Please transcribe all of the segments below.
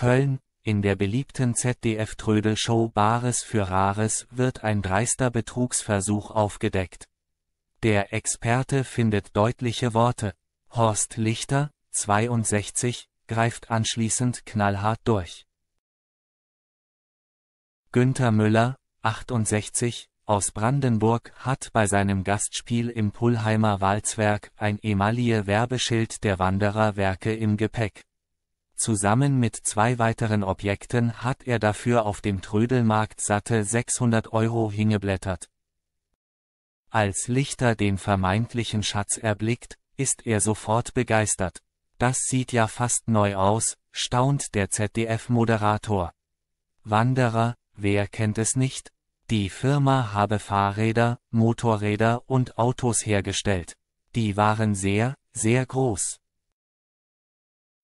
Köln, in der beliebten ZDF-Trödel-Show Bares für Rares wird ein dreister Betrugsversuch aufgedeckt. Der Experte findet deutliche Worte. Horst Lichter, 62, greift anschließend knallhart durch. Günther Müller, 68, aus Brandenburg hat bei seinem Gastspiel im Pullheimer Walzwerk ein emalie Werbeschild der Wandererwerke im Gepäck. Zusammen mit zwei weiteren Objekten hat er dafür auf dem Trödelmarkt satte 600 Euro hingeblättert. Als Lichter den vermeintlichen Schatz erblickt, ist er sofort begeistert. Das sieht ja fast neu aus, staunt der ZDF-Moderator. Wanderer, wer kennt es nicht? Die Firma habe Fahrräder, Motorräder und Autos hergestellt. Die waren sehr, sehr groß.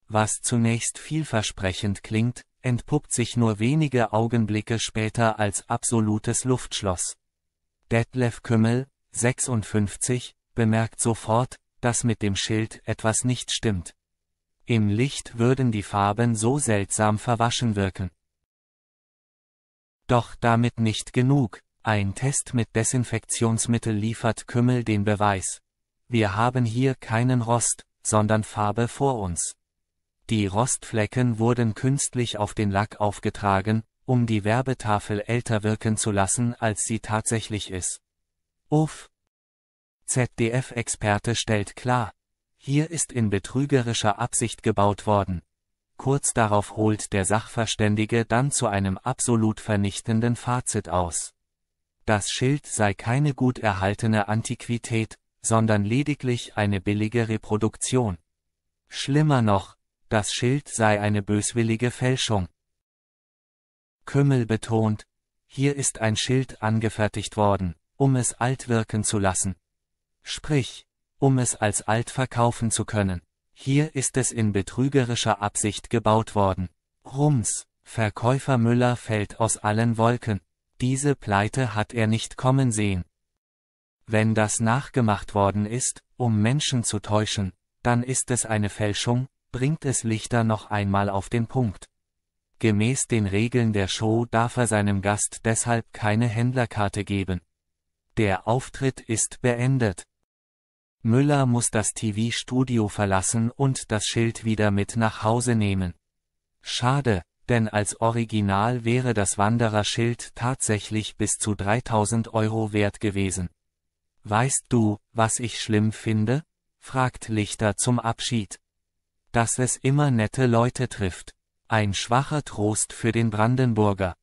Was zunächst vielversprechend klingt, entpuppt sich nur wenige Augenblicke später als absolutes Luftschloss. Detlef Kümmel, 56, bemerkt sofort, dass mit dem Schild etwas nicht stimmt. Im Licht würden die Farben so seltsam verwaschen wirken. Doch damit nicht genug, ein Test mit Desinfektionsmittel liefert Kümmel den Beweis. Wir haben hier keinen Rost, sondern Farbe vor uns. Die Rostflecken wurden künstlich auf den Lack aufgetragen, um die Werbetafel älter wirken zu lassen, als sie tatsächlich ist. Uff. ZDF-Experte stellt klar, hier ist in betrügerischer Absicht gebaut worden. Kurz darauf holt der Sachverständige dann zu einem absolut vernichtenden Fazit aus. Das Schild sei keine gut erhaltene Antiquität, sondern lediglich eine billige Reproduktion. Schlimmer noch, das Schild sei eine böswillige Fälschung. Kümmel betont, hier ist ein Schild angefertigt worden, um es alt wirken zu lassen. Sprich, um es als alt verkaufen zu können. Hier ist es in betrügerischer Absicht gebaut worden. Rums, Verkäufer Müller fällt aus allen Wolken. Diese Pleite hat er nicht kommen sehen. Wenn das nachgemacht worden ist, um Menschen zu täuschen, dann ist es eine Fälschung, bringt es Lichter noch einmal auf den Punkt. Gemäß den Regeln der Show darf er seinem Gast deshalb keine Händlerkarte geben. Der Auftritt ist beendet. Müller muss das TV-Studio verlassen und das Schild wieder mit nach Hause nehmen. Schade, denn als Original wäre das Wandererschild tatsächlich bis zu 3000 Euro wert gewesen. Weißt du, was ich schlimm finde? fragt Lichter zum Abschied dass es immer nette Leute trifft. Ein schwacher Trost für den Brandenburger.